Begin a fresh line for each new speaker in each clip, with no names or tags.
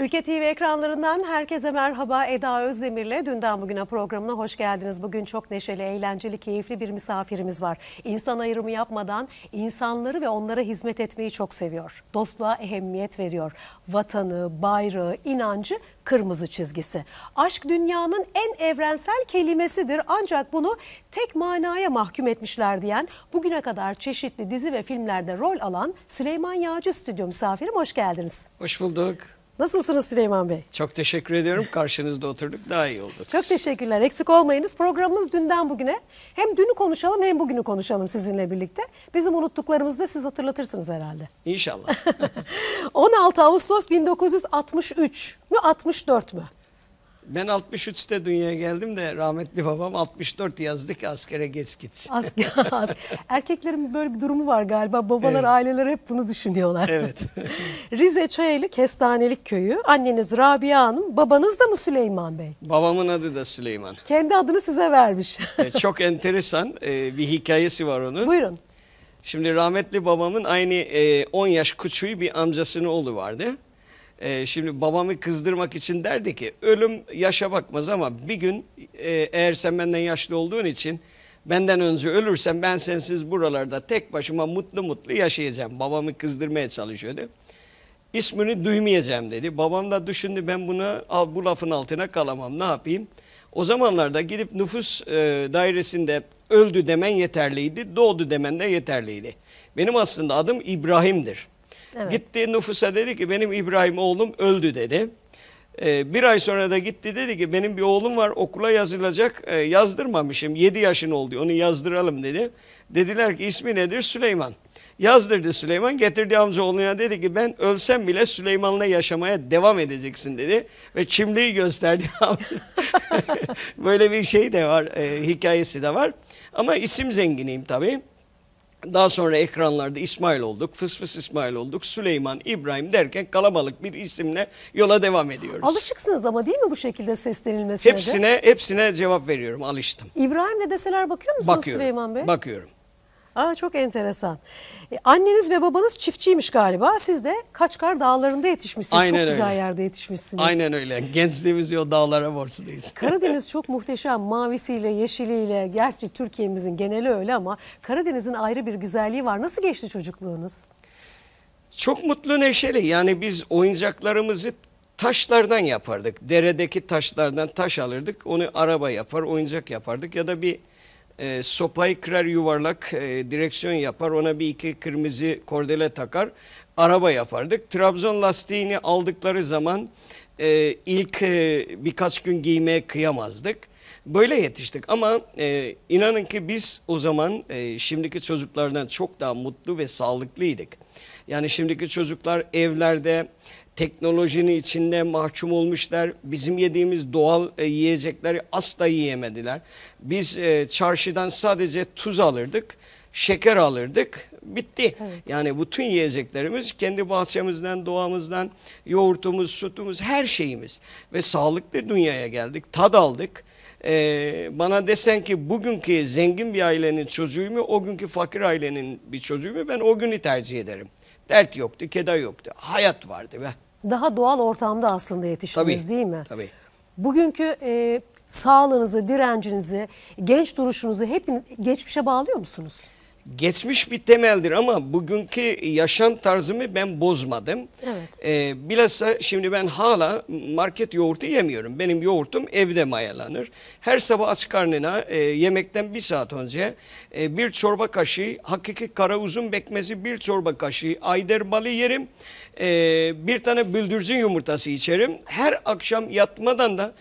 Ülke TV ekranlarından herkese merhaba. Eda Özdemir'le Dünden Bugüne programına hoş geldiniz. Bugün çok neşeli, eğlenceli, keyifli bir misafirimiz var. İnsan ayrımı yapmadan insanları ve onlara hizmet etmeyi çok seviyor. Dostluğa ehemmiyet veriyor. Vatanı, bayrağı, inancı kırmızı çizgisi. Aşk dünyanın en evrensel kelimesidir ancak bunu tek manaya mahkum etmişler diyen bugüne kadar çeşitli dizi ve filmlerde rol alan Süleyman Yağcı stüdyo misafirim hoş geldiniz. Hoş bulduk. Nasılsınız Süleyman Bey?
Çok teşekkür ediyorum. Karşınızda oturduk daha iyi olduk.
Çok teşekkürler. Eksik olmayınız. Programımız dünden bugüne. Hem dünü konuşalım hem bugünü konuşalım sizinle birlikte. Bizim unuttuklarımızı da siz hatırlatırsınız herhalde. İnşallah. 16 Ağustos 1963 mü 64 mü?
Ben 63'te dünyaya geldim de rahmetli babam 64 yazdık askere geç gitsin. Asker,
erkeklerin böyle bir durumu var galiba. Babalar, evet. aileler hep bunu düşünüyorlar. Evet. Rize Çayeli Kestanelik Köyü. Anneniz Rabia Hanım, babanız da mı Süleyman Bey?
Babamın adı da Süleyman.
Kendi adını size vermiş.
E, çok enteresan e, bir hikayesi var onun. Buyurun. Şimdi rahmetli babamın aynı 10 e, yaş küçüğü bir amcasının oğlu vardı. E, şimdi babamı kızdırmak için derdi ki ölüm yaşa bakmaz ama bir gün e, eğer sen benden yaşlı olduğun için benden önce ölürsen ben sensiz buralarda tek başıma mutlu mutlu yaşayacağım. Babamı kızdırmaya çalışıyordu. İsmini duymayacağım dedi. Babam da düşündü ben bunu bu lafın altına kalamam ne yapayım. O zamanlarda gidip nüfus e, dairesinde öldü demen yeterliydi, doğdu demen de yeterliydi. Benim aslında adım İbrahim'dir. Evet. Gitti nüfusa dedi ki benim İbrahim oğlum öldü dedi. Ee, bir ay sonra da gitti dedi ki benim bir oğlum var okula yazılacak e, yazdırmamışım 7 yaşın oldu onu yazdıralım dedi. Dediler ki ismi nedir Süleyman. Yazdırdı Süleyman getirdi amca oğluna dedi ki ben ölsem bile Süleyman'la yaşamaya devam edeceksin dedi. Ve çimliği gösterdi Böyle bir şey de var e, hikayesi de var ama isim zenginiyim tabii. Daha sonra ekranlarda İsmail olduk, Fısfıs İsmail olduk, Süleyman, İbrahim derken kalabalık bir isimle yola devam ediyoruz.
Alışıksınız ama değil mi bu şekilde seslenilmesine? Hepsine
hepsine cevap veriyorum, alıştım.
İbrahim ne deseler bakıyor
musunuz Bakıyorum, Süleyman Bey? bakıyorum.
Aa, çok enteresan. E, anneniz ve babanız çiftçiymiş galiba. Siz de Kaçkar Dağları'nda yetişmişsiniz. Aynen çok öyle. güzel yerde yetişmişsiniz.
Aynen öyle. Gençliğimiz o dağlara borçluyuz. Karadeniz
çok muhteşem. Mavisiyle, yeşiliyle. Gerçi Türkiye'mizin geneli öyle ama Karadeniz'in ayrı bir güzelliği var. Nasıl geçti çocukluğunuz?
Çok mutlu neşeli. Yani biz oyuncaklarımızı taşlardan yapardık. Deredeki taşlardan taş alırdık. Onu araba yapar, oyuncak yapardık ya da bir e, sopayı kırar yuvarlak e, direksiyon yapar. Ona bir iki kırmızı kordele takar. Araba yapardık. Trabzon lastiğini aldıkları zaman e, ilk e, birkaç gün giymeye kıyamazdık. Böyle yetiştik ama e, inanın ki biz o zaman e, şimdiki çocuklardan çok daha mutlu ve sağlıklıydık. Yani şimdiki çocuklar evlerde teknolojinin içinde mahkum olmuşlar. Bizim yediğimiz doğal e, yiyecekleri asla yiyemediler. Biz e, çarşıdan sadece tuz alırdık, şeker alırdık. Bitti. Evet. Yani bütün yiyeceklerimiz kendi bahçemizden, doğamızdan, yoğurtumuz, sütümüz, her şeyimiz. Ve sağlıklı dünyaya geldik, tad aldık. Ee, bana desen ki bugünkü zengin bir ailenin çocuğu mu, o günkü fakir ailenin bir çocuğu mu ben o günü tercih ederim. Dert yoktu, keda yoktu. Hayat vardı be.
Daha doğal ortamda aslında yetiştiniz Tabii, değil mi? Tabii. Bugünkü e, sağlığınızı, direncinizi, genç duruşunuzu hep geçmişe bağlıyor musunuz?
geçmiş bir temeldir ama bugünkü yaşam tarzımı ben bozmadım. Evet. Ee, bilhassa şimdi ben hala market yoğurtu yemiyorum. Benim yoğurtum evde mayalanır. Her sabah aç karnına e, yemekten bir saat önce e, bir çorba kaşığı hakiki kara uzun bekmezi bir çorba kaşığı ayder balı yerim. E, bir tane büldürcün yumurtası içerim. Her akşam yatmadan da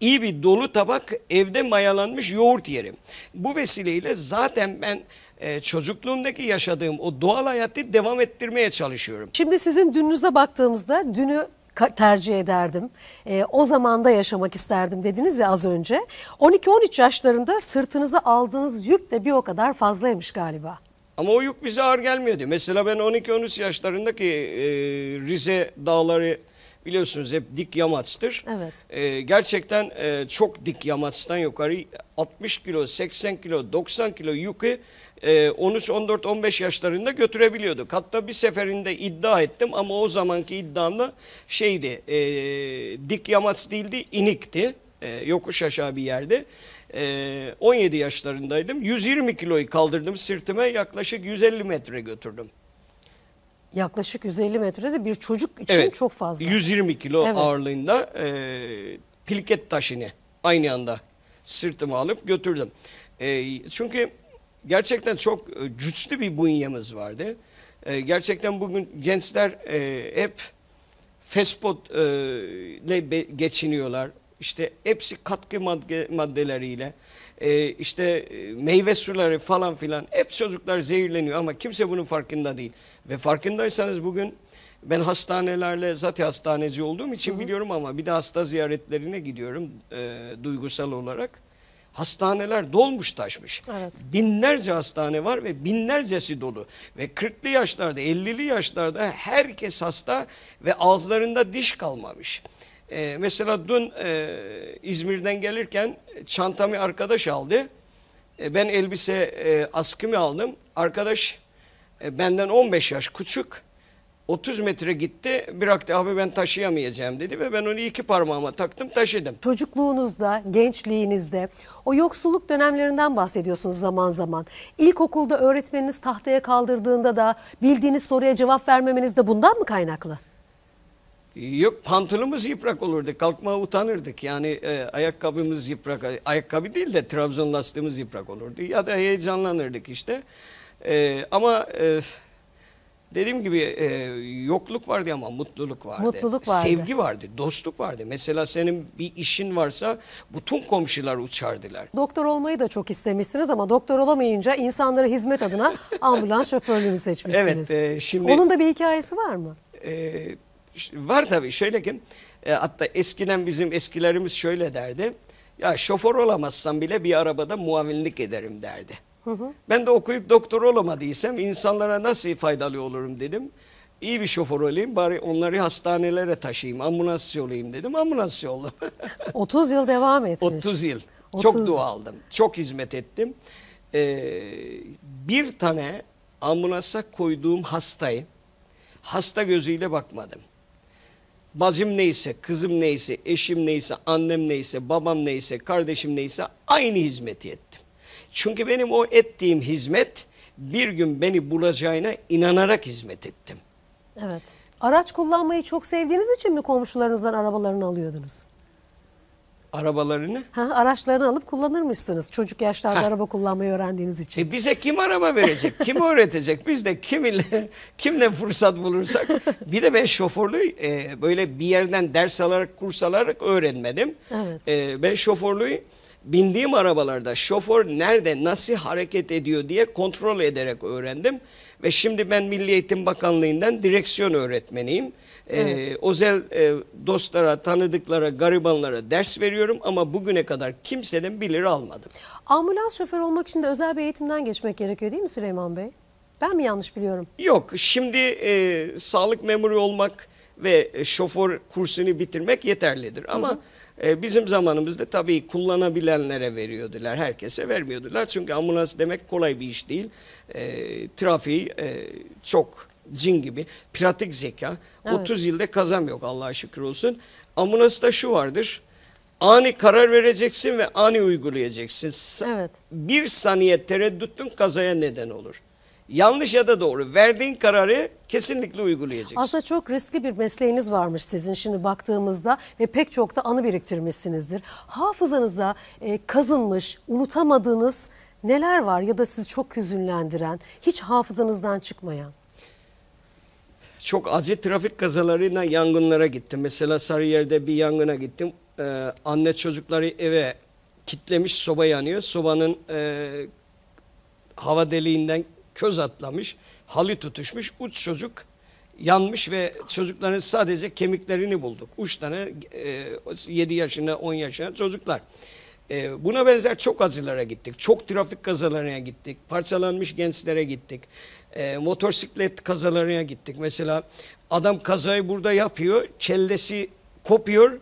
iyi bir dolu tabak evde mayalanmış yoğurt yerim. Bu vesileyle zaten ben e, çocukluğumdaki yaşadığım o doğal hayatı devam ettirmeye çalışıyorum.
Şimdi sizin dününüze baktığımızda dünü tercih ederdim. E, o zamanda yaşamak isterdim dediniz ya az önce. 12-13 yaşlarında sırtınıza aldığınız yük de bir o kadar fazlaymış galiba.
Ama o yük bize ağır gelmiyordu. Mesela ben 12-13 yaşlarındaki e, Rize dağları biliyorsunuz hep dik yamaçtır. Evet. E, gerçekten e, çok dik yamaçtan yukarı 60 kilo, 80 kilo, 90 kilo yükü e, 13, 14, 15 yaşlarında götürebiliyorduk. Hatta bir seferinde iddia ettim ama o zamanki iddiamda şeydi e, dik yamaç değildi inikti. E, yokuş aşağı bir yerde. 17 e, yaşlarındaydım. 120 kiloyu kaldırdım sırtıma yaklaşık 150 metre götürdüm.
Yaklaşık 150 metrede bir çocuk için Evet. çok fazla. 120 kilo Evet.
ağırlığında e, piliket taşını aynı anda sırtıma alıp götürdüm. E, çünkü gerçekten çok e, güçlü bir bünyemiz vardı. E, gerçekten bugün gençler e, hep fast e, ile geçiniyorlar. İşte hepsi katkı madde- maddeleriyle. Ee, işte e, meyve suları falan filan hep çocuklar zehirleniyor ama kimse bunun farkında değil. Ve farkındaysanız bugün ben hastanelerle zaten hastaneci olduğum için hı hı. biliyorum ama bir de hasta ziyaretlerine gidiyorum e, duygusal olarak. Hastaneler dolmuş taşmış. Evet. Binlerce hastane var ve binlercesi dolu. Ve 40'lı yaşlarda 50'li yaşlarda herkes hasta ve ağızlarında diş kalmamış. E, mesela dün e, İzmir'den gelirken çantamı arkadaş aldı. E, ben elbise e, askımı aldım. Arkadaş e, benden 15 yaş küçük. 30 metre gitti bıraktı abi ben taşıyamayacağım dedi ve ben onu iki parmağıma taktım taşıdım.
Çocukluğunuzda, gençliğinizde o yoksulluk dönemlerinden bahsediyorsunuz zaman zaman. İlkokulda öğretmeniniz tahtaya kaldırdığında da bildiğiniz soruya cevap vermemeniz de bundan mı kaynaklı?
Yok pantolonumuz yıprak olurdu. Kalkmaya utanırdık. Yani e, ayakkabımız yıprak, ayakkabı değil de Trabzon lastiğimiz yıprak olurdu. Ya da heyecanlanırdık işte. E, ama e, dediğim gibi e, yokluk vardı ama mutluluk vardı. Mutluluk vardı. Sevgi vardı, dostluk vardı. Mesela senin bir işin varsa bütün komşular uçardılar.
Doktor olmayı da çok istemişsiniz ama doktor olamayınca insanlara hizmet adına ambulans şoförlüğünü seçmişsiniz.
Evet. E, şimdi, Onun da
bir hikayesi var mı?
Evet. Var tabii şöyle ki e, hatta eskiden bizim eskilerimiz şöyle derdi. Ya şoför olamazsam bile bir arabada muavinlik ederim derdi. Hı hı. Ben de okuyup doktor olamadıysam insanlara nasıl faydalı olurum dedim. İyi bir şoför olayım bari onları hastanelere taşıyayım ambulans olayım dedim ambulans yolladım.
30 yıl devam etmiş. 30 yıl.
30. Çok dua aldım. Çok hizmet ettim. Ee, bir tane ambulansa koyduğum hastayı hasta gözüyle bakmadım bacım neyse, kızım neyse, eşim neyse, annem neyse, babam neyse, kardeşim neyse aynı hizmeti ettim. Çünkü benim o ettiğim hizmet bir gün beni bulacağına inanarak hizmet ettim.
Evet. Araç kullanmayı çok sevdiğiniz için mi komşularınızdan arabalarını alıyordunuz?
arabalarını?
Ha, araçlarını alıp kullanırmışsınız çocuk yaşlarda ha. araba kullanmayı öğrendiğiniz
için. E bize kim araba verecek, kim öğretecek? Biz de kiminle, kimle fırsat bulursak. bir de ben şoförlüğü e, böyle bir yerden ders alarak, kurs alarak öğrenmedim. Evet. E, ben şoförlüğü bindiğim arabalarda şoför nerede, nasıl hareket ediyor diye kontrol ederek öğrendim. Ve şimdi ben Milli Eğitim Bakanlığı'ndan direksiyon öğretmeniyim. Ee, evet. özel e, dostlara, tanıdıklara, garibanlara ders veriyorum ama bugüne kadar kimseden bilir almadım.
Ambulans şoför olmak için de özel bir eğitimden geçmek gerekiyor değil mi Süleyman Bey? Ben mi yanlış biliyorum?
Yok şimdi e, sağlık memuru olmak ve e, şoför kursunu bitirmek yeterlidir. Ama hı hı. E, bizim zamanımızda tabii kullanabilenlere veriyordular. Herkese vermiyordular. Çünkü ambulans demek kolay bir iş değil. E, trafiği e, çok cin gibi pratik zeka. Evet. 30 yılda kazam yok Allah'a şükür olsun. da şu vardır. Ani karar vereceksin ve ani uygulayacaksın. Evet. Bir saniye tereddütün kazaya neden olur. Yanlış ya da doğru verdiğin kararı kesinlikle uygulayacaksın. Aslında
çok riskli bir mesleğiniz varmış sizin şimdi baktığımızda ve pek çok da anı biriktirmişsinizdir. Hafızanıza e, kazınmış, unutamadığınız neler var ya da sizi çok hüzünlendiren, hiç hafızanızdan çıkmayan?
çok acı trafik kazalarına, yangınlara gittim. Mesela Sarıyer'de bir yangına gittim. Ee, anne çocukları eve kitlemiş soba yanıyor. Sobanın e, hava deliğinden köz atlamış, halı tutuşmuş, uç çocuk yanmış ve çocukların sadece kemiklerini bulduk. Uç tane e, 7 yaşında 10 yaşında çocuklar. Ee, buna benzer çok acılara gittik. Çok trafik kazalarına gittik. Parçalanmış gençlere gittik. Ee, motosiklet kazalarına gittik. Mesela adam kazayı burada yapıyor. Çellesi kopuyor.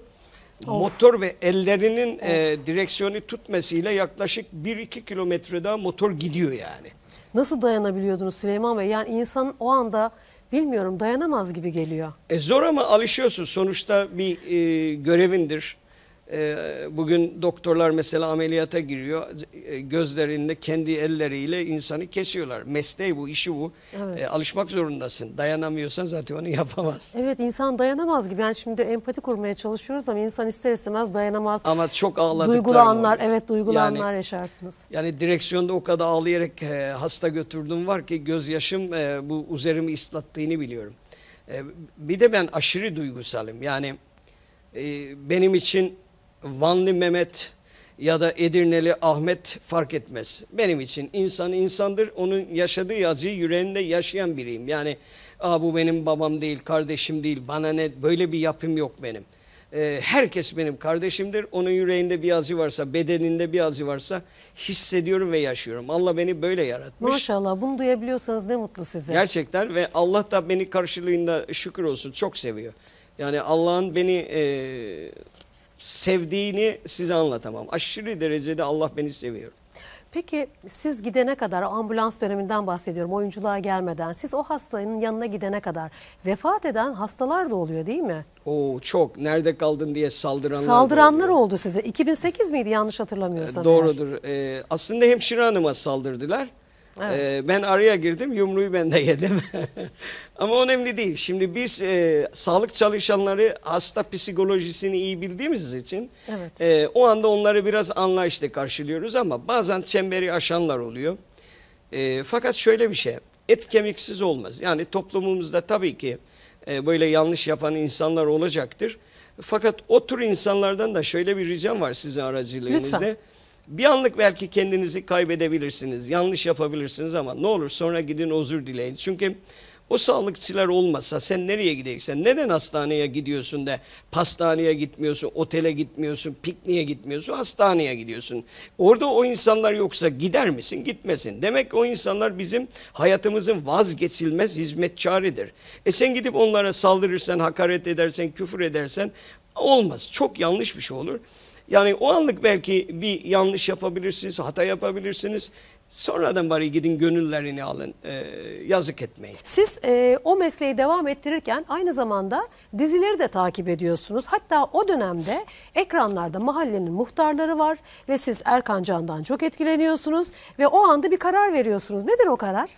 Of. Motor ve ellerinin e, direksiyonu tutmasıyla yaklaşık 1-2 kilometre daha motor gidiyor yani.
Nasıl dayanabiliyordunuz Süleyman Bey? Yani insan o anda bilmiyorum dayanamaz gibi geliyor.
E zor ama alışıyorsun. Sonuçta bir e, görevindir ee, bugün doktorlar mesela ameliyata giriyor. E, gözlerinde kendi elleriyle insanı kesiyorlar. Mesleği bu, işi bu. Evet. Ee, alışmak zorundasın. Dayanamıyorsan zaten onu yapamaz.
Evet insan dayanamaz gibi. Yani şimdi empati kurmaya çalışıyoruz ama insan ister istemez dayanamaz.
Ama çok ağladıklar. Duygulanlar, evet duygulanlar
yani, yaşarsınız.
Yani direksiyonda o kadar ağlayarak e, hasta götürdüm var ki gözyaşım e, bu üzerimi ıslattığını biliyorum. Bir de ben aşırı duygusalım. Yani benim için Vanlı Mehmet ya da Edirneli Ahmet fark etmez. Benim için insan insandır. Onun yaşadığı acıyı yüreğinde yaşayan biriyim. Yani Aa, bu benim babam değil, kardeşim değil, bana ne böyle bir yapım yok benim. Ee, herkes benim kardeşimdir. Onun yüreğinde bir acı varsa, bedeninde bir acı varsa hissediyorum ve yaşıyorum. Allah beni böyle yaratmış.
Maşallah bunu duyabiliyorsanız ne mutlu size.
Gerçekten ve Allah da beni karşılığında şükür olsun çok seviyor. Yani Allah'ın beni... E, sevdiğini size anlatamam. Aşırı derecede Allah beni seviyor.
Peki siz gidene kadar ambulans döneminden bahsediyorum oyunculuğa gelmeden siz o hastanın yanına gidene kadar vefat eden hastalar da oluyor değil mi?
Oo çok nerede kaldın diye saldıranlar. Saldıranlar
oldu, oldu size 2008 miydi yanlış hatırlamıyorsam. Ee,
doğrudur ee, aslında hemşire hanıma saldırdılar. Evet. Ee, ben araya girdim, yumruğu ben de yedim. Ama önemli değil. Şimdi biz e, sağlık çalışanları hasta psikolojisini iyi bildiğimiz için evet. e, o anda onları biraz anlayışla karşılıyoruz ama bazen çemberi aşanlar oluyor. E, fakat şöyle bir şey, et kemiksiz olmaz. Yani toplumumuzda tabii ki e, böyle yanlış yapan insanlar olacaktır. Fakat o tür insanlardan da şöyle bir ricam var sizin aracılığınızda. Lütfen. Bir anlık belki kendinizi kaybedebilirsiniz, yanlış yapabilirsiniz ama ne olur sonra gidin özür dileyin. Çünkü o sağlıkçılar olmasa sen nereye gideceksin? Neden hastaneye gidiyorsun da pastaneye gitmiyorsun, otele gitmiyorsun, pikniğe gitmiyorsun, hastaneye gidiyorsun? Orada o insanlar yoksa gider misin? Gitmesin. Demek ki o insanlar bizim hayatımızın vazgeçilmez hizmetçaridir. E sen gidip onlara saldırırsan, hakaret edersen, küfür edersen olmaz. Çok yanlış bir şey olur. Yani o anlık belki bir yanlış yapabilirsiniz, hata yapabilirsiniz. Sonradan bari gidin gönüllerini alın, e, yazık etmeyin.
Siz e, o mesleği devam ettirirken aynı zamanda dizileri de takip ediyorsunuz. Hatta o dönemde ekranlarda mahallenin muhtarları var ve siz Erkan Can'dan çok etkileniyorsunuz ve o anda bir karar veriyorsunuz. Nedir o karar?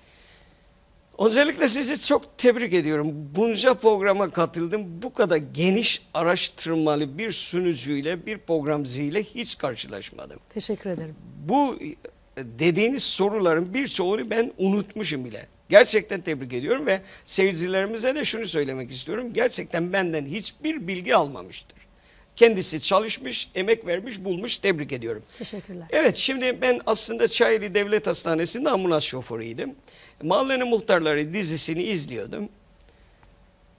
Öncelikle sizi çok tebrik ediyorum. Bunca programa katıldım. Bu kadar geniş araştırmalı bir sunucuyla, bir programcıyla hiç karşılaşmadım.
Teşekkür ederim.
Bu e, dediğiniz soruların birçoğunu ben unutmuşum bile. Gerçekten tebrik ediyorum ve seyircilerimize de şunu söylemek istiyorum. Gerçekten benden hiçbir bilgi almamıştı. Kendisi çalışmış, emek vermiş, bulmuş. Tebrik ediyorum. Teşekkürler. Evet şimdi ben aslında Çayeli Devlet Hastanesi'nde ambulans şoförüydüm. Mahallenin Muhtarları dizisini izliyordum.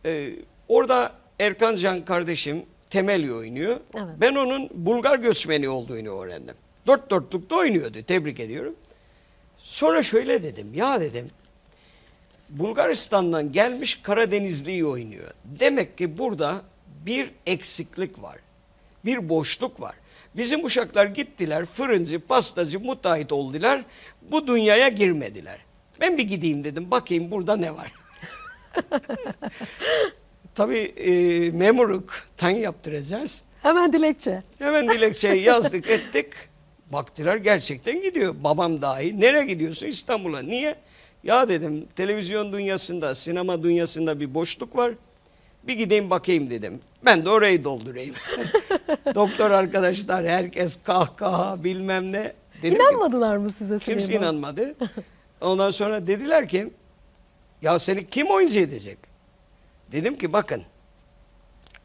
Ee, orada Erkan Can kardeşim Temel'i oynuyor. Evet. Ben onun Bulgar göçmeni olduğunu öğrendim. Dört dörtlükte oynuyordu. Tebrik ediyorum. Sonra şöyle dedim. Ya dedim Bulgaristan'dan gelmiş Karadenizli'yi oynuyor. Demek ki burada bir eksiklik var bir boşluk var. Bizim uşaklar gittiler fırıncı, pastacı, müteahhit oldular. Bu dünyaya girmediler. Ben bir gideyim dedim bakayım burada ne var. Tabii e, memuruk tan yaptıracağız. Hemen dilekçe. Hemen dilekçeyi yazdık ettik. Baktılar gerçekten gidiyor. Babam dahi nereye gidiyorsun İstanbul'a niye? Ya dedim televizyon dünyasında sinema dünyasında bir boşluk var. Bir gideyim bakayım dedim. Ben de orayı doldurayım. Doktor arkadaşlar herkes kahkaha bilmem ne. Dedim İnanmadılar ki, mı size? Kimse Süleyman? inanmadı. Ondan sonra dediler ki ya seni kim oyuncu edecek? Dedim ki bakın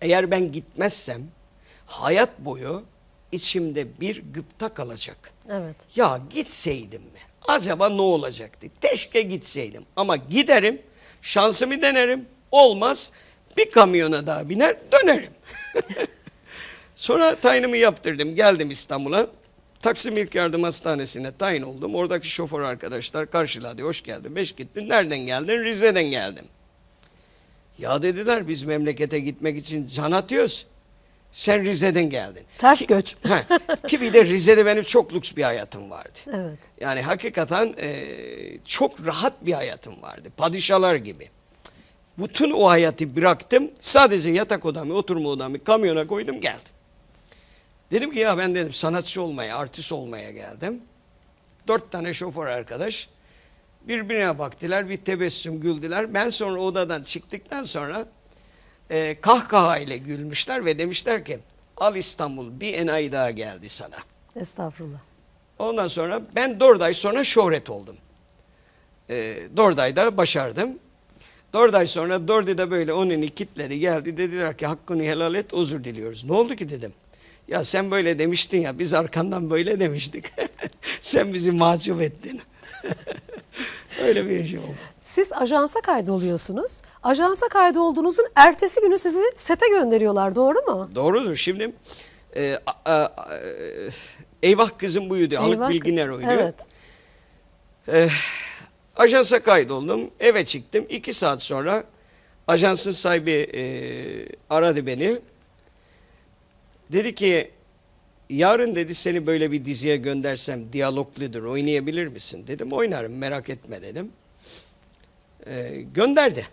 eğer ben gitmezsem hayat boyu içimde bir gıpta kalacak. Evet. Ya gitseydim mi? Acaba ne olacaktı? teşke gitseydim ama giderim şansımı denerim olmaz bir kamyona daha biner dönerim. Sonra tayinimi yaptırdım. Geldim İstanbul'a. Taksim İlk Yardım Hastanesi'ne tayin oldum. Oradaki şoför arkadaşlar karşıladı. Hoş geldin. Beş gittin. Nereden geldin? Rize'den geldim. Ya dediler biz memlekete gitmek için can atıyoruz. Sen Rize'den geldin. Ters göç. ha, ki bir de Rize'de benim çok lüks bir hayatım vardı. Evet. Yani hakikaten e, çok rahat bir hayatım vardı. Padişalar gibi. Bütün o hayatı bıraktım. Sadece yatak odamı, oturma odamı kamyona koydum geldim. Dedim ki ya ben dedim sanatçı olmaya, artist olmaya geldim. Dört tane şoför arkadaş birbirine baktılar, bir tebessüm güldüler. Ben sonra odadan çıktıktan sonra e, kahkaha ile gülmüşler ve demişler ki al İstanbul bir enayi daha geldi sana.
Estağfurullah.
Ondan sonra ben dört ay sonra şöhret oldum. E, dört ayda başardım. Dört ay sonra dördü de böyle onun kitleri geldi. Dediler ki hakkını helal et özür diliyoruz. Ne oldu ki dedim. Ya sen böyle demiştin ya biz arkandan böyle demiştik. sen bizi mahcup ettin. Öyle bir şey oldu.
Siz ajansa kaydoluyorsunuz. Ajansa kaydolduğunuzun ertesi günü sizi sete gönderiyorlar doğru mu?
Doğrudur. Şimdi e, a, a, e, Eyvah Kızım Buydu. Eyvah Haluk Bilginer oynuyor. Evet. E, Ajansa kaydoldum. Eve çıktım. İki saat sonra ajansın sahibi e, aradı beni. Dedi ki yarın dedi seni böyle bir diziye göndersem diyalogludur oynayabilir misin? Dedim oynarım merak etme dedim. E, gönderdi.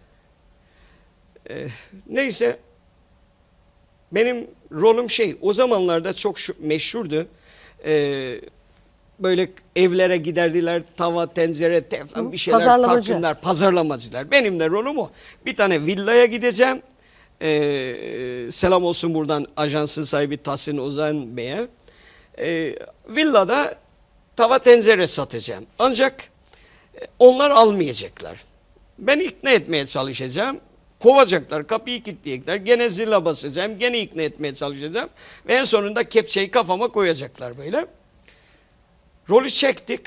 E, neyse benim rolüm şey o zamanlarda çok şu, meşhurdu. E, böyle evlere giderdiler tava tencere teflon bir şeyler Pazarlamacı. takvimler pazarlamacılar. Benim de rolüm o. Bir tane villaya gideceğim. Ee, selam olsun buradan ajansın sahibi Tahsin Ozan Bey'e. Ee, villada tava tencere satacağım. Ancak e, onlar almayacaklar. Ben ikna etmeye çalışacağım. Kovacaklar, kapıyı kilitleyecekler. Gene zilla basacağım, gene ikna etmeye çalışacağım. Ve en sonunda kepçeyi kafama koyacaklar böyle. Rolü çektik.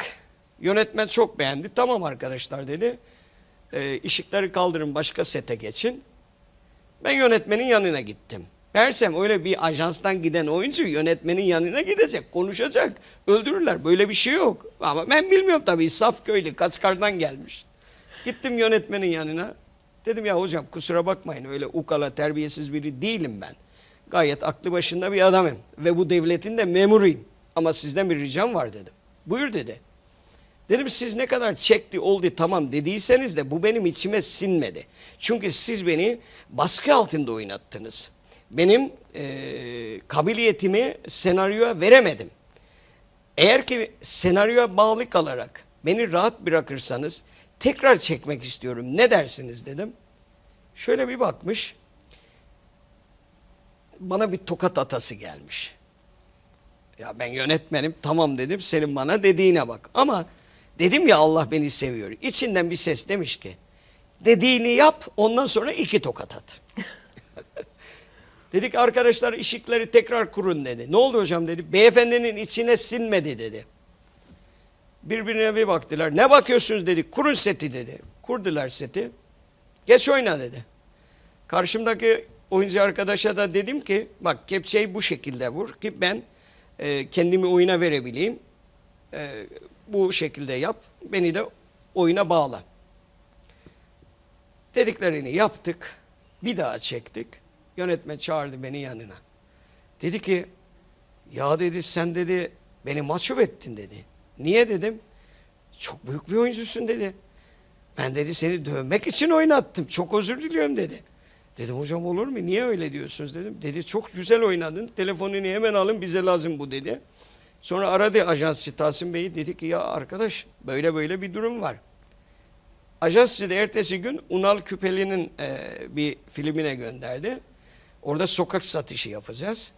Yönetmen çok beğendi. Tamam arkadaşlar dedi. E, ışıkları kaldırın başka sete geçin. Ben yönetmenin yanına gittim. Mersem öyle bir ajanstan giden oyuncu yönetmenin yanına gidecek, konuşacak, öldürürler. Böyle bir şey yok. Ama ben bilmiyorum tabii saf köylü Kaskar'dan gelmiş. Gittim yönetmenin yanına. Dedim ya hocam kusura bakmayın öyle ukala terbiyesiz biri değilim ben. Gayet aklı başında bir adamım ve bu devletin de memuruyum. Ama sizden bir ricam var dedim. Buyur dedi. Dedim siz ne kadar çekti oldu tamam dediyseniz de bu benim içime sinmedi. Çünkü siz beni baskı altında oynattınız. Benim e, kabiliyetimi senaryoya veremedim. Eğer ki senaryoya bağlı kalarak beni rahat bırakırsanız tekrar çekmek istiyorum ne dersiniz dedim. Şöyle bir bakmış bana bir tokat atası gelmiş. Ya ben yönetmenim tamam dedim senin bana dediğine bak. Ama dedim ya Allah beni seviyor. İçinden bir ses demiş ki dediğini yap ondan sonra iki tokat at. Dedik arkadaşlar ışıkları tekrar kurun dedi. Ne oldu hocam dedi. Beyefendinin içine sinmedi dedi. Birbirine bir baktılar. Ne bakıyorsunuz dedi. Kurun seti dedi. Kurdular seti. Geç oyna dedi. Karşımdaki oyuncu arkadaşa da dedim ki bak kepçeyi bu şekilde vur ki ben e, kendimi oyuna verebileyim. E, bu şekilde yap, beni de oyuna bağla. Dediklerini yaptık, bir daha çektik. Yönetmen çağırdı beni yanına. Dedi ki, ya dedi sen dedi beni mahcup ettin dedi. Niye dedim? Çok büyük bir oyuncusun dedi. Ben dedi seni dövmek için oynattım. Çok özür diliyorum dedi. Dedim hocam olur mu? Niye öyle diyorsunuz dedim. Dedi çok güzel oynadın. Telefonunu hemen alın bize lazım bu dedi. Sonra aradı ajansçı Tasim Bey'i dedi ki ya arkadaş böyle böyle bir durum var. Ajansçı da ertesi gün Unal Küpeli'nin e, bir filmine gönderdi. Orada sokak satışı yapacağız.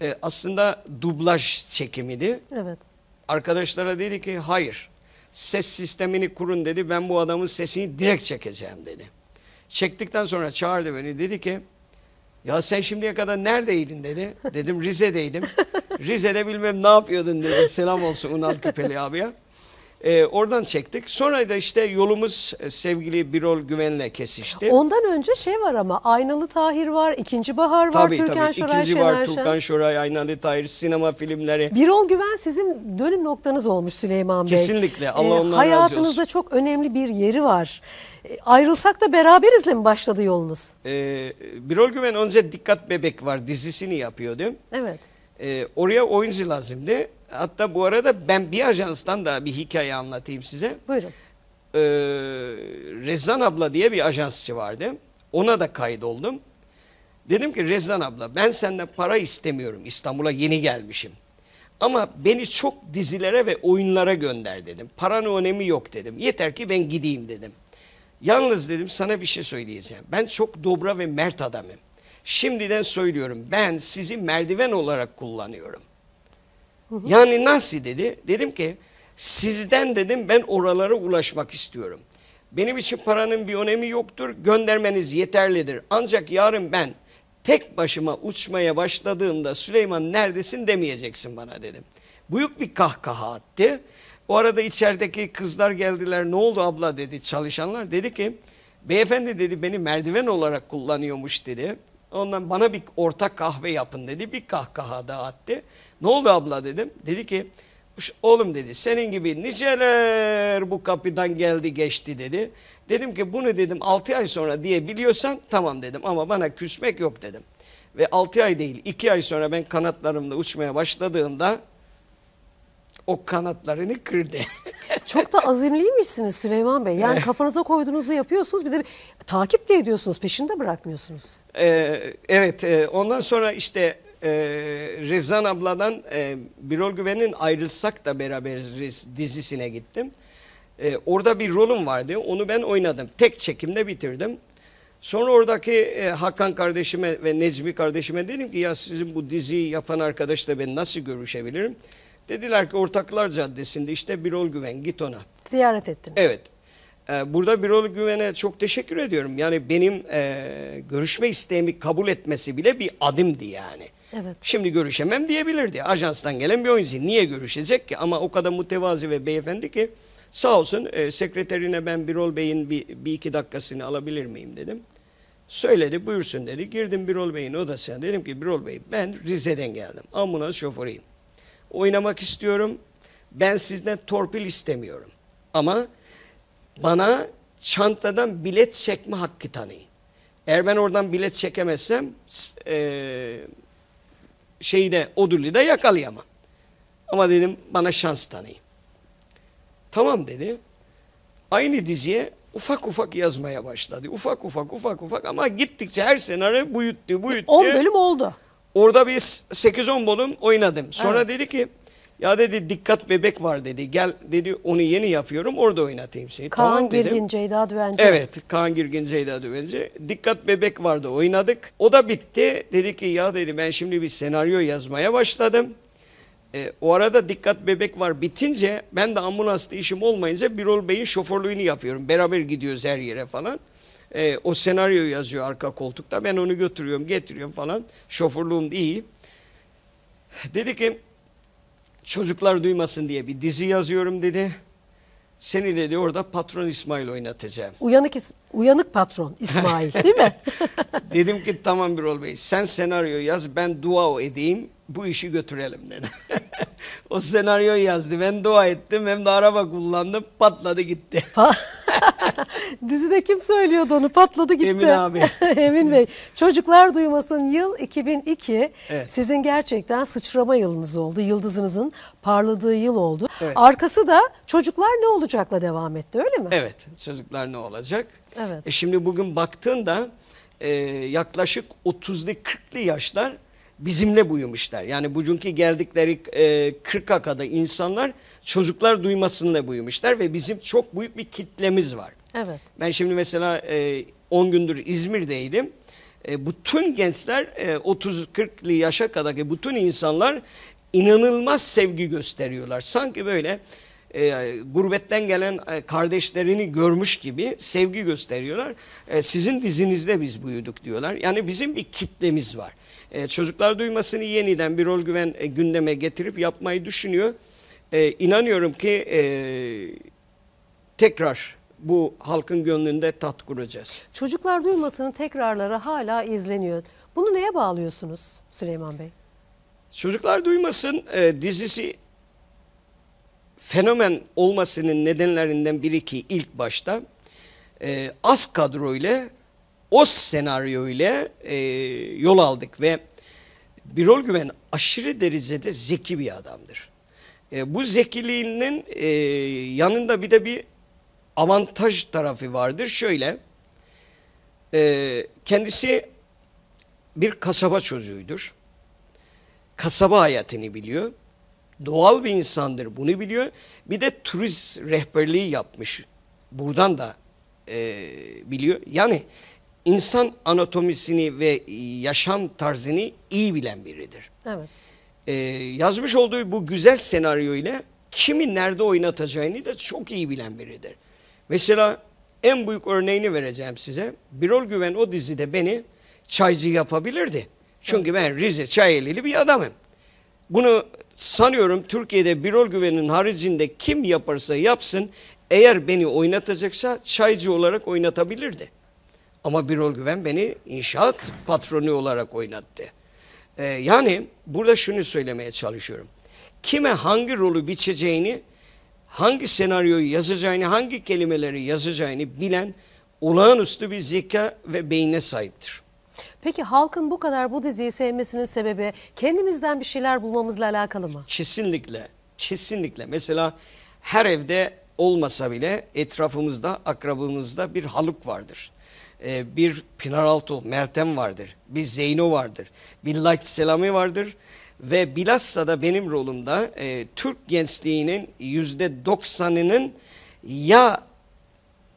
E, aslında dublaj çekimiydi. Evet. Arkadaşlara dedi ki hayır ses sistemini kurun dedi ben bu adamın sesini direkt çekeceğim dedi. Çektikten sonra çağırdı beni. Dedi ki ya sen şimdiye kadar neredeydin dedi. Dedim Rize'deydim. Rize'de bilmem ne yapıyordun dedi. Selam olsun Unal Küpeli abiye. E, oradan çektik. Sonra da işte yolumuz e, sevgili Birol Güven'le kesişti.
Ondan önce şey var ama Aynalı Tahir var, İkinci Bahar var, tabii, Türkan tabii. Şoray, İkinci Şener var, Şen. Türkan
Şoray, Aynalı Tahir, sinema filmleri.
Birol Güven sizin dönüm noktanız olmuş Süleyman Bey. Kesinlikle. Allah ee, ondan razı olsun. Hayatınızda çok önemli bir yeri var. E, ayrılsak da beraberizle mi başladı yolunuz?
E, Birol Güven önce Dikkat Bebek var dizisini yapıyordu. Evet. E, oraya oyuncu lazımdı. Hatta bu arada ben bir ajanstan da bir hikaye anlatayım size. Buyurun. Ee, Rezan abla diye bir ajansçı vardı. Ona da kaydoldum. Dedim ki Rezan abla ben senden para istemiyorum. İstanbul'a yeni gelmişim. Ama beni çok dizilere ve oyunlara gönder dedim. Paranın önemi yok dedim. Yeter ki ben gideyim dedim. Yalnız dedim sana bir şey söyleyeceğim. Ben çok dobra ve mert adamım. Şimdiden söylüyorum ben sizi merdiven olarak kullanıyorum. Hı Yani nasıl dedi? Dedim ki sizden dedim ben oralara ulaşmak istiyorum. Benim için paranın bir önemi yoktur. Göndermeniz yeterlidir. Ancak yarın ben tek başıma uçmaya başladığımda Süleyman neredesin demeyeceksin bana dedim. Büyük bir kahkaha attı. O arada içerideki kızlar geldiler. Ne oldu abla dedi çalışanlar. Dedi ki beyefendi dedi beni merdiven olarak kullanıyormuş dedi. Ondan bana bir ortak kahve yapın dedi. Bir kahkaha daha attı. Ne oldu abla dedim. Dedi ki oğlum dedi senin gibi niceler bu kapıdan geldi geçti dedi. Dedim ki bunu dedim 6 ay sonra diye biliyorsan tamam dedim ama bana küsmek yok dedim. Ve 6 ay değil 2 ay sonra ben kanatlarımla uçmaya başladığımda o kanatlarını kırdı.
Çok da azimliymişsiniz Süleyman Bey. Yani kafanıza koyduğunuzu yapıyorsunuz bir de takip de ediyorsunuz peşinde bırakmıyorsunuz.
Ee, evet e, ondan sonra işte e, Rezan abladan e, Birol Güven'in Ayrılsak da Beraberiz dizisine gittim. E, orada bir rolüm vardı. Onu ben oynadım. Tek çekimde bitirdim. Sonra oradaki e, Hakan kardeşime ve Necmi kardeşime dedim ki ya sizin bu diziyi yapan arkadaşla ben nasıl görüşebilirim? Dediler ki Ortaklar Caddesi'nde işte Birol Güven git ona.
Ziyaret ettiniz. Evet.
E, burada Birol Güven'e çok teşekkür ediyorum. Yani benim e, görüşme isteğimi kabul etmesi bile bir adımdı yani. Evet. Şimdi görüşemem diyebilirdi. Ajanstan gelen bir oyuncu niye görüşecek ki? Ama o kadar mütevazi ve beyefendi ki sağ olsun e, sekreterine ben Birol Bey'in bir, bir iki dakikasını alabilir miyim dedim. Söyledi buyursun dedi. Girdim Birol Bey'in odasına dedim ki Birol Bey ben Rize'den geldim. Ambulans şoförüyüm. Oynamak istiyorum. Ben sizden torpil istemiyorum. Ama bana çantadan bilet çekme hakkı tanıyın. Eğer ben oradan bilet çekemezsem e, şeyde Odurli'de yakalayamam. Ama dedim bana şans tanıyın. Tamam dedi. Aynı diziye ufak ufak yazmaya başladı. Ufak ufak ufak ufak ama gittikçe her senaryo büyüttü büyüttü. 10 bölüm oldu. Orada biz 8-10 bölüm oynadım. Sonra evet. dedi ki ya dedi dikkat bebek var dedi. Gel dedi onu yeni yapıyorum orada oynatayım seni. Kaan tamam Girgin,
Ceyda Düvenci. Evet
Kaan Girgin, Ceyda Düvenci. Dikkat bebek vardı oynadık. O da bitti. Dedi ki ya dedi ben şimdi bir senaryo yazmaya başladım. E, o arada dikkat bebek var bitince ben de ambulansta işim olmayınca Birol Bey'in şoförlüğünü yapıyorum. Beraber gidiyoruz her yere falan. E, o senaryo yazıyor arka koltukta. Ben onu götürüyorum getiriyorum falan. Şoförlüğüm iyi. Dedi ki Çocuklar duymasın diye bir dizi yazıyorum dedi. Seni dedi orada patron İsmail oynatacağım.
Uyanık is uyanık patron İsmail değil mi?
Dedim ki tamam Birol Bey sen senaryo yaz ben dua edeyim bu işi götürelim dedi. o senaryoyu yazdı, ben dua ettim hem de araba kullandım. Patladı gitti.
Dizide kim söylüyordu onu? Patladı gitti. Emin abi. Emin Bey. Çocuklar Duymasın yıl 2002. Evet. Sizin gerçekten sıçrama yılınız oldu. Yıldızınızın parladığı yıl oldu. Evet. Arkası da Çocuklar Ne Olacak'la devam etti
öyle mi? Evet. Çocuklar Ne Olacak. Evet. E şimdi bugün baktığında e, yaklaşık 30'lu 40'lı yaşlar bizimle büyümüşler. Yani bugünkü geldikleri e, Kırkaka'da insanlar çocuklar duymasınla büyümüşler ve bizim çok büyük bir kitlemiz var. Evet. Ben şimdi mesela e, gündür İzmir'deydim. E, bütün gençler e, 30-40'lı yaşa kadarki bütün insanlar inanılmaz sevgi gösteriyorlar. Sanki böyle e, gurbetten gelen e, kardeşlerini görmüş gibi sevgi gösteriyorlar. E, sizin dizinizde biz büyüdük diyorlar. Yani bizim bir kitlemiz var. E, çocuklar duymasını yeniden bir rol güven e, gündeme getirip yapmayı düşünüyor. E, inanıyorum ki e, tekrar bu halkın gönlünde tat kuracağız.
Çocuklar duymasının tekrarları hala izleniyor. Bunu neye bağlıyorsunuz Süleyman Bey?
Çocuklar Duymasın e, dizisi fenomen olmasının nedenlerinden biri ki ilk başta e, az kadro ile o senaryo ile e, yol aldık ve Birol Güven aşırı derecede zeki bir adamdır. E, bu zekiliğinin e, yanında bir de bir avantaj tarafı vardır. Şöyle e, kendisi bir kasaba çocuğudur. Kasaba hayatını biliyor doğal bir insandır bunu biliyor. Bir de turist rehberliği yapmış. Buradan da e, biliyor. Yani insan anatomisini ve e, yaşam tarzını iyi bilen biridir. Evet. E, yazmış olduğu bu güzel senaryo ile kimi nerede oynatacağını da çok iyi bilen biridir. Mesela en büyük örneğini vereceğim size. Birol Güven o dizide beni çaycı yapabilirdi. Çünkü ben Rize Çayeli'li bir adamım. Bunu sanıyorum Türkiye'de birol güvenin haricinde kim yaparsa yapsın eğer beni oynatacaksa çaycı olarak oynatabilirdi. Ama birol güven beni inşaat patronu olarak oynattı. Ee, yani burada şunu söylemeye çalışıyorum. Kime hangi rolü biçeceğini, hangi senaryoyu yazacağını, hangi kelimeleri yazacağını bilen olağanüstü bir zeka ve beyne sahiptir.
Peki halkın bu kadar bu diziyi sevmesinin sebebi kendimizden bir şeyler bulmamızla alakalı mı?
Kesinlikle. Kesinlikle. Mesela her evde olmasa bile etrafımızda, akrabamızda bir haluk vardır. Ee, bir Pinar Alto, Mertem vardır. Bir Zeyno vardır. Bir Light Selami vardır. Ve bilhassa da benim rolümde Türk gençliğinin yüzde doksanının ya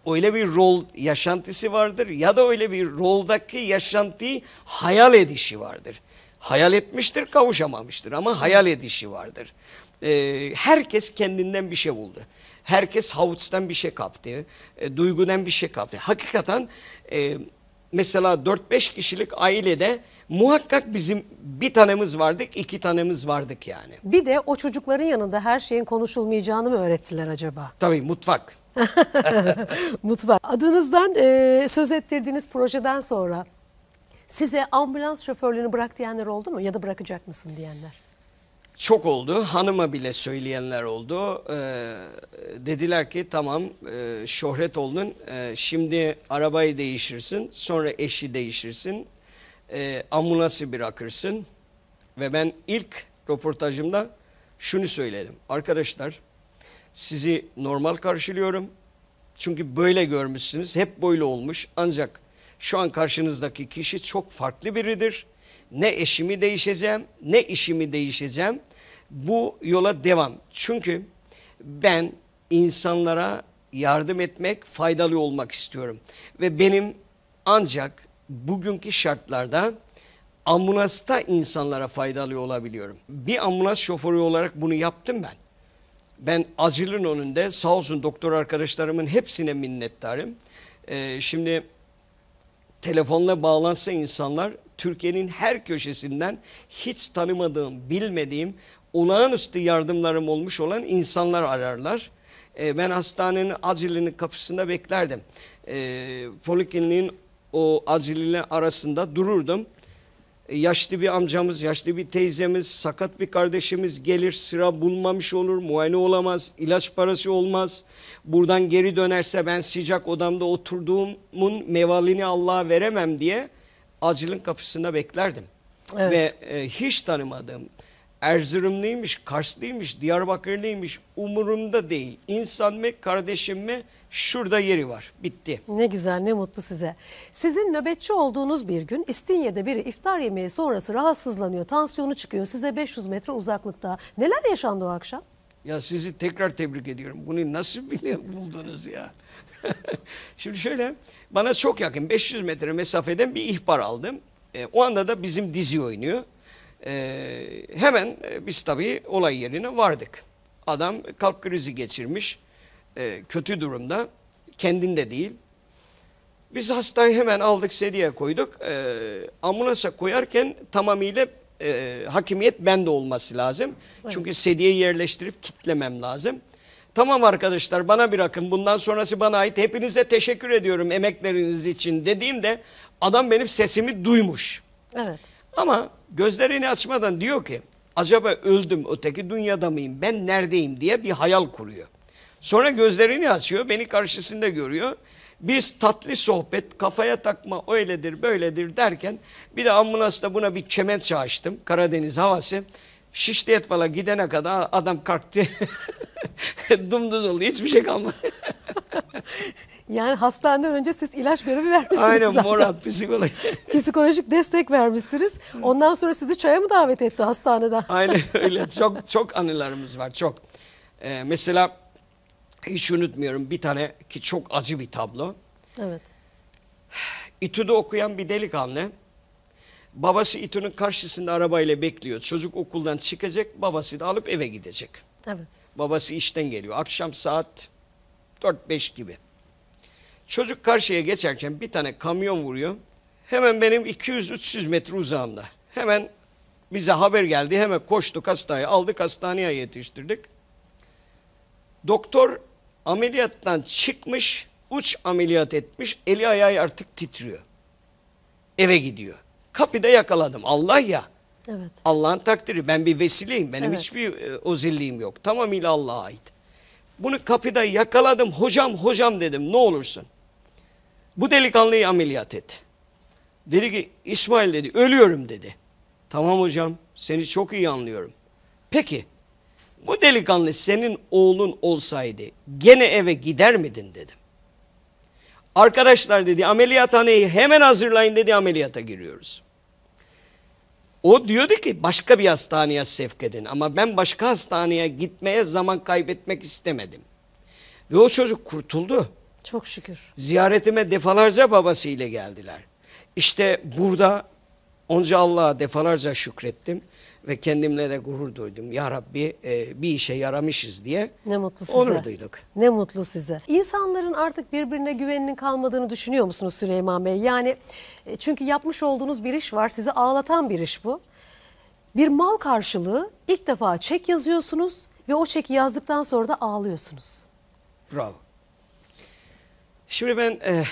öyle bir rol yaşantısı vardır ya da öyle bir roldaki yaşantıyı hayal edişi vardır. Hayal etmiştir kavuşamamıştır ama hayal edişi vardır. Ee, herkes kendinden bir şey buldu. Herkes havuçtan bir şey kaptı. E, duygudan bir şey kaptı. Hakikaten e, mesela 4-5 kişilik ailede muhakkak bizim bir tanemiz vardık, iki tanemiz vardık yani.
Bir de o çocukların yanında her şeyin konuşulmayacağını mı öğrettiler acaba?
Tabii mutfak.
Mutfak. Adınızdan e, söz ettirdiğiniz projeden sonra size ambulans şoförlüğünü bırak diyenler oldu mu ya da bırakacak mısın
diyenler? Çok oldu. Hanıma bile söyleyenler oldu. Ee, dediler ki tamam e, şöhret oldun. E, şimdi arabayı değiştirsin Sonra eşi değiştirsin E, ambulansı bırakırsın. Ve ben ilk röportajımda şunu söyledim. Arkadaşlar sizi normal karşılıyorum. Çünkü böyle görmüşsünüz, hep böyle olmuş. Ancak şu an karşınızdaki kişi çok farklı biridir. Ne eşimi değişeceğim, ne işimi değişeceğim. Bu yola devam. Çünkü ben insanlara yardım etmek, faydalı olmak istiyorum. Ve benim ancak bugünkü şartlarda ambulansta insanlara faydalı olabiliyorum. Bir ambulans şoförü olarak bunu yaptım ben ben acilin önünde sağ olsun doktor arkadaşlarımın hepsine minnettarım. Ee, şimdi telefonla bağlansa insanlar Türkiye'nin her köşesinden hiç tanımadığım, bilmediğim olağanüstü yardımlarım olmuş olan insanlar ararlar. Ee, ben hastanenin acilinin kapısında beklerdim. Ee, polikliniğin o aciliyle arasında dururdum. E, yaşlı bir amcamız, yaşlı bir teyzemiz, sakat bir kardeşimiz gelir sıra bulmamış olur, muayene olamaz, ilaç parası olmaz. Buradan geri dönerse ben sıcak odamda oturduğumun mevalini Allah'a veremem diye acilin kapısında beklerdim. Evet. Ve e, hiç tanımadığım, Erzurumluymuş, Karslıymış, Diyarbakırlıymış umurumda değil. İnsan mı, kardeşim mi şurada yeri var. Bitti.
Ne güzel ne mutlu size. Sizin nöbetçi olduğunuz bir gün İstinye'de biri iftar yemeği sonrası rahatsızlanıyor. Tansiyonu çıkıyor size 500 metre uzaklıkta. Neler yaşandı o akşam?
Ya sizi tekrar tebrik ediyorum. Bunu nasıl bile buldunuz ya? Şimdi şöyle bana çok yakın 500 metre mesafeden bir ihbar aldım. E, o anda da bizim dizi oynuyor. Ee, e, hemen biz tabii olay yerine vardık. Adam kalp krizi geçirmiş, e, kötü durumda, kendinde değil. Biz hastayı hemen aldık sediye koyduk. E, ambulansa koyarken tamamıyla e, hakimiyet bende olması lazım. Evet. Çünkü sediye yerleştirip kitlemem lazım. Tamam arkadaşlar bana bırakın bundan sonrası bana ait hepinize teşekkür ediyorum emekleriniz için dediğimde adam benim sesimi duymuş. Evet. Ama gözlerini açmadan diyor ki acaba öldüm öteki dünyada mıyım ben neredeyim diye bir hayal kuruyor. Sonra gözlerini açıyor beni karşısında görüyor. Biz tatlı sohbet kafaya takma öyledir böyledir derken bir de ambulansta buna bir çement açtım Karadeniz havası. Şişli Etfal'a gidene kadar adam kalktı. Dumduz oldu hiçbir şey kalmadı.
Yani hastaneden önce siz ilaç görevi vermişsiniz Aynen zaten. moral, psikolojik. Psikolojik destek vermişsiniz. Ondan sonra sizi çaya mı davet etti hastanede?
Aynen öyle. Çok çok anılarımız var çok. Ee, mesela hiç unutmuyorum bir tane ki çok acı bir tablo. Evet. İTÜ'de okuyan bir delikanlı. Babası İTÜ'nün karşısında arabayla bekliyor. Çocuk okuldan çıkacak, babası da alıp eve gidecek. Evet. Babası işten geliyor. Akşam saat 4-5 gibi. Çocuk karşıya geçerken bir tane kamyon vuruyor. Hemen benim 200-300 metre uzağımda. Hemen bize haber geldi. Hemen koştuk hastaya aldık hastaneye yetiştirdik. Doktor ameliyattan çıkmış uç ameliyat etmiş eli ayağı artık titriyor. Eve gidiyor. Kapıda yakaladım Allah ya. Evet. Allah'ın takdiri ben bir vesileyim benim evet. hiçbir e, özelliğim yok tamamıyla Allah'a ait. Bunu kapıda yakaladım hocam hocam dedim ne olursun. Bu delikanlıyı ameliyat et. Dedi ki İsmail dedi ölüyorum dedi. Tamam hocam seni çok iyi anlıyorum. Peki bu delikanlı senin oğlun olsaydı gene eve gider miydin dedim. Arkadaşlar dedi ameliyathaneyi hemen hazırlayın dedi ameliyata giriyoruz. O diyordu ki başka bir hastaneye sevk edin ama ben başka hastaneye gitmeye zaman kaybetmek istemedim. Ve o çocuk kurtuldu. Çok şükür. Ziyaretime defalarca babasıyla geldiler. İşte burada onca Allah'a defalarca şükrettim ve kendimle de gurur duydum. Ya Rabbi e, bir işe yaramışız diye ne mutlu size. onur duyduk.
Ne mutlu size. İnsanların artık birbirine güveninin kalmadığını düşünüyor musunuz Süleyman Bey? Yani e, çünkü yapmış olduğunuz bir iş var. Sizi ağlatan bir iş bu. Bir mal karşılığı ilk defa çek yazıyorsunuz ve o çeki yazdıktan sonra da ağlıyorsunuz.
Bravo. Şimdi ben e,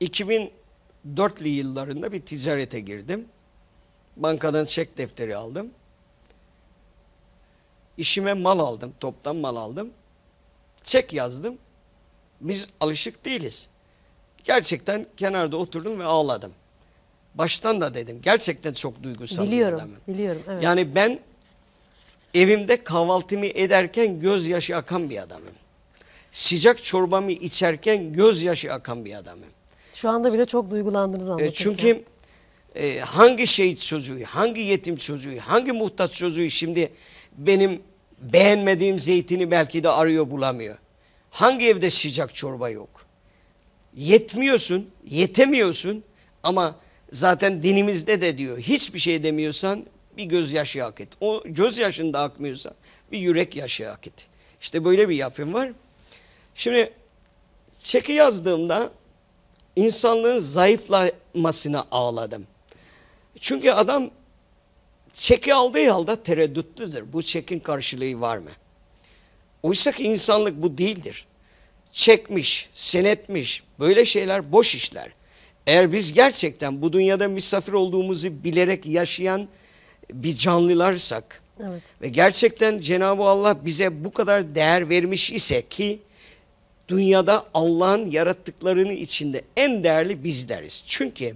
eh, 2004'lü yıllarında bir ticarete girdim. Bankadan çek defteri aldım. İşime mal aldım, toptan mal aldım. Çek yazdım. Biz alışık değiliz. Gerçekten kenarda oturdum ve ağladım. Baştan da dedim gerçekten çok duygusal biliyorum, bir
adamım. Biliyorum, Biliyorum. evet. Yani
ben evimde kahvaltımı ederken gözyaşı akan bir adamım sıcak çorbamı içerken gözyaşı akan bir adamım.
Şu anda bile çok duygulandınız anlatırken. E, çünkü
e, hangi şehit çocuğu, hangi yetim çocuğu, hangi muhtaç çocuğu şimdi benim beğenmediğim zeytini belki de arıyor bulamıyor. Hangi evde sıcak çorba yok? Yetmiyorsun, yetemiyorsun ama zaten dinimizde de diyor hiçbir şey demiyorsan bir gözyaşı hak et. O gözyaşını da akmıyorsa bir yürek yaşı hak et. İşte böyle bir yapım var. Şimdi çeki yazdığımda insanlığın zayıflamasına ağladım. Çünkü adam çeki aldığı halde tereddütlüdür. Bu çekin karşılığı var mı? Oysa ki insanlık bu değildir. Çekmiş, senetmiş, böyle şeyler boş işler. Eğer biz gerçekten bu dünyada misafir olduğumuzu bilerek yaşayan bir canlılarsak evet. ve gerçekten Cenab-ı Allah bize bu kadar değer vermiş ise ki dünyada Allah'ın yarattıklarını içinde en değerli biz deriz. Çünkü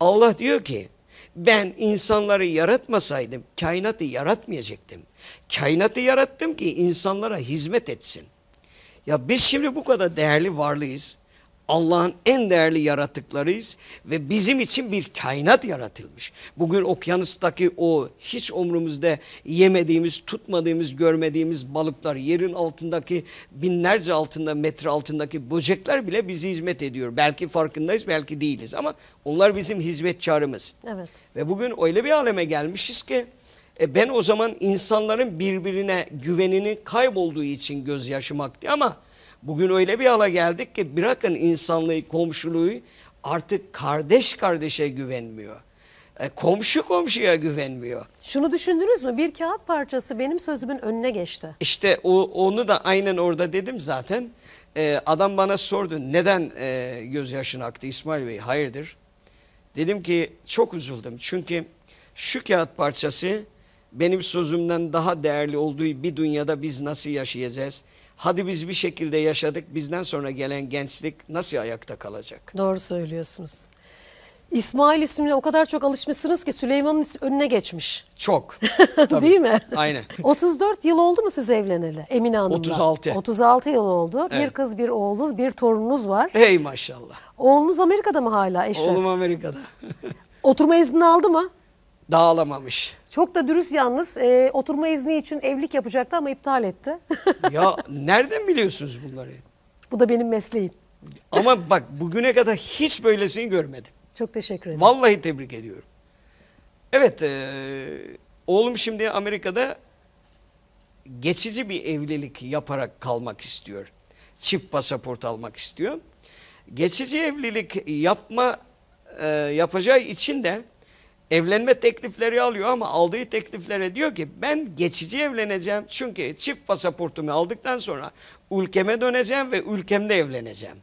Allah diyor ki ben insanları yaratmasaydım kainatı yaratmayacaktım. Kainatı yarattım ki insanlara hizmet etsin. Ya biz şimdi bu kadar değerli varlıyız. Allah'ın en değerli yaratıklarıyız ve bizim için bir kainat yaratılmış. Bugün okyanustaki o hiç umrumuzda yemediğimiz, tutmadığımız, görmediğimiz balıklar, yerin altındaki binlerce altında metre altındaki böcekler bile bizi hizmet ediyor. Belki farkındayız, belki değiliz ama onlar bizim hizmetkarımız. Evet. Ve bugün öyle bir aleme gelmişiz ki e ben o zaman insanların birbirine güveninin kaybolduğu için gözyaşım aktı ama Bugün öyle bir hala geldik ki bırakın insanlığı, komşuluğu artık kardeş kardeşe güvenmiyor. E, komşu komşuya güvenmiyor. Şunu
düşündünüz mü? Bir kağıt parçası benim sözümün önüne geçti.
İşte o, onu da aynen orada dedim zaten. E, adam bana sordu neden e, gözyaşın aktı İsmail Bey? Hayırdır? Dedim ki çok üzüldüm. Çünkü şu kağıt parçası benim sözümden daha değerli olduğu bir dünyada biz nasıl yaşayacağız? Hadi biz bir şekilde yaşadık bizden sonra gelen gençlik nasıl ayakta kalacak?
Doğru söylüyorsunuz. İsmail ismine o kadar çok alışmışsınız ki Süleyman'ın önüne geçmiş. Çok. Tabii. Değil mi? Aynen. 34 yıl oldu mu siz evleneli Emine Hanım'la? 36. 36 yıl oldu. Bir kız bir oğlunuz bir torununuz var. Hey maşallah. Oğlunuz Amerika'da mı hala Eşref? Oğlum
Amerika'da.
Oturma izni aldı mı?
Dağlamamış.
Çok da dürüst yalnız e, oturma izni için evlilik yapacaktı ama iptal etti.
ya nereden biliyorsunuz bunları? Bu da benim mesleğim. Ama bak bugüne kadar hiç böylesini görmedim. Çok teşekkür ederim. Vallahi tebrik ediyorum. Evet e, oğlum şimdi Amerika'da geçici bir evlilik yaparak kalmak istiyor. Çift pasaport almak istiyor. Geçici evlilik yapma e, yapacağı için de evlenme teklifleri alıyor ama aldığı tekliflere diyor ki ben geçici evleneceğim çünkü çift pasaportumu aldıktan sonra ülkeme döneceğim ve ülkemde evleneceğim.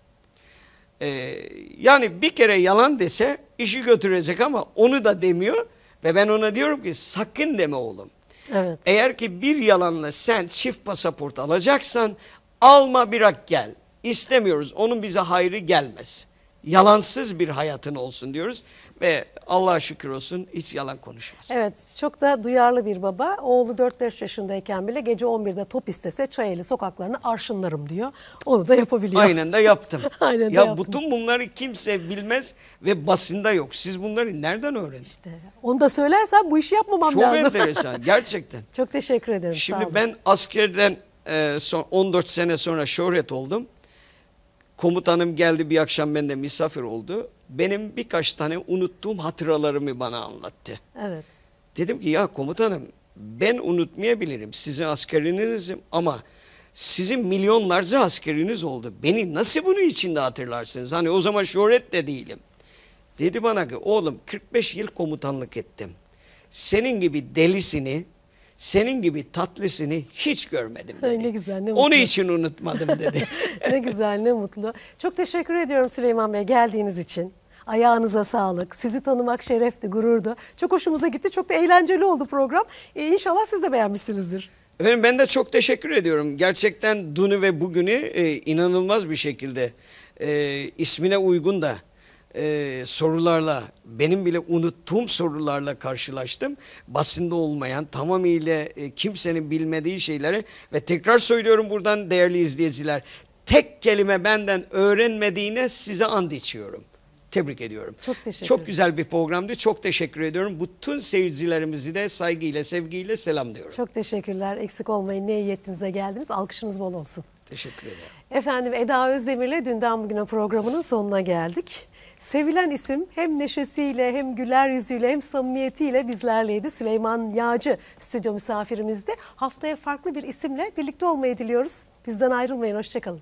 Ee, yani bir kere yalan dese işi götürecek ama onu da demiyor ve ben ona diyorum ki sakın deme oğlum. Evet. Eğer ki bir yalanla sen çift pasaport alacaksan alma bırak gel. İstemiyoruz onun bize hayrı gelmez. Yalansız bir hayatın olsun diyoruz. Ve Allah'a şükür olsun hiç yalan konuşmaz.
Evet çok da duyarlı bir baba. Oğlu 4-5 yaşındayken bile gece 11'de top istese Çayeli sokaklarını arşınlarım diyor. Onu da yapabiliyor. Aynen de yaptım. Aynen ya de yaptım.
bütün bunları kimse bilmez ve basında yok. Siz bunları nereden öğrendiniz? İşte
onu da söylersen bu işi yapmamam çok lazım. Çok enteresan gerçekten. çok teşekkür ederim. Şimdi ben
askerden e, son 14 sene sonra şöhret oldum. Komutanım geldi bir akşam bende misafir oldu benim birkaç tane unuttuğum hatıralarımı bana anlattı. Evet. Dedim ki ya komutanım ben unutmayabilirim sizin askerinizim ama sizin milyonlarca askeriniz oldu. Beni nasıl bunu içinde hatırlarsınız? Hani o zaman şöhret de değilim. Dedi bana ki oğlum 45 yıl komutanlık ettim. Senin gibi delisini, senin gibi tatlısını hiç görmedim
dedi. ne güzel ne mutlu. Onun için
unutmadım dedi.
ne güzel ne mutlu. Çok teşekkür ediyorum Süleyman Bey geldiğiniz için. Ayağınıza sağlık. Sizi tanımak şerefti, gururdu. Çok hoşumuza gitti. Çok da eğlenceli oldu program. Ee, inşallah siz de beğenmişsinizdir.
Efendim ben de çok teşekkür ediyorum. Gerçekten dünü ve bugünü e, inanılmaz bir şekilde e, ismine uygun da e, sorularla benim bile unuttuğum sorularla karşılaştım. Basında olmayan tamamıyla e, kimsenin bilmediği şeyleri ve tekrar söylüyorum buradan değerli izleyiciler tek kelime benden öğrenmediğine size and içiyorum tebrik ediyorum. Çok teşekkür ederim. Çok güzel bir programdı. Çok teşekkür ediyorum. Bütün seyircilerimizi de saygıyla, sevgiyle selamlıyorum.
Çok teşekkürler. Eksik olmayın. Ne iyi geldiniz. Alkışınız bol olsun.
Teşekkür ederim.
Efendim Eda Özdemir'le Dünden Bugüne programının sonuna geldik. Sevilen isim hem neşesiyle hem güler yüzüyle hem samimiyetiyle bizlerleydi. Süleyman Yağcı stüdyo misafirimizdi. Haftaya farklı bir isimle birlikte olmayı diliyoruz. Bizden ayrılmayın. Hoşçakalın.